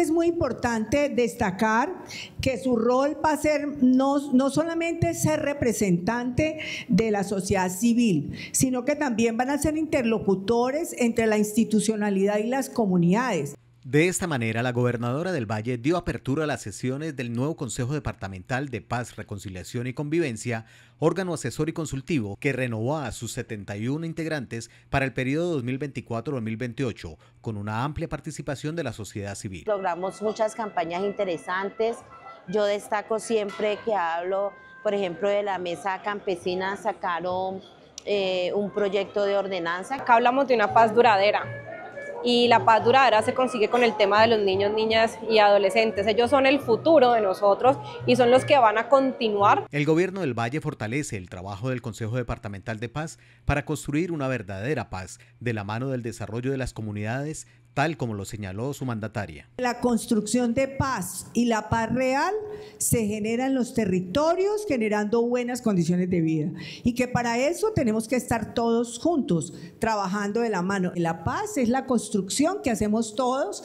es muy importante destacar que su rol va a ser no, no solamente ser representante de la sociedad civil, sino que también van a ser interlocutores entre la institucionalidad y las comunidades. De esta manera, la gobernadora del Valle dio apertura a las sesiones del nuevo Consejo Departamental de Paz, Reconciliación y Convivencia, órgano asesor y consultivo que renovó a sus 71 integrantes para el periodo 2024-2028, con una amplia participación de la sociedad civil. Logramos muchas campañas interesantes. Yo destaco siempre que hablo, por ejemplo, de la mesa campesina, sacaron eh, un proyecto de ordenanza. Acá hablamos de una paz duradera y la paz duradera se consigue con el tema de los niños, niñas y adolescentes. Ellos son el futuro de nosotros y son los que van a continuar. El gobierno del Valle fortalece el trabajo del Consejo Departamental de Paz para construir una verdadera paz de la mano del desarrollo de las comunidades tal como lo señaló su mandataria. La construcción de paz y la paz real se genera en los territorios generando buenas condiciones de vida y que para eso tenemos que estar todos juntos trabajando de la mano. La paz es la construcción que hacemos todos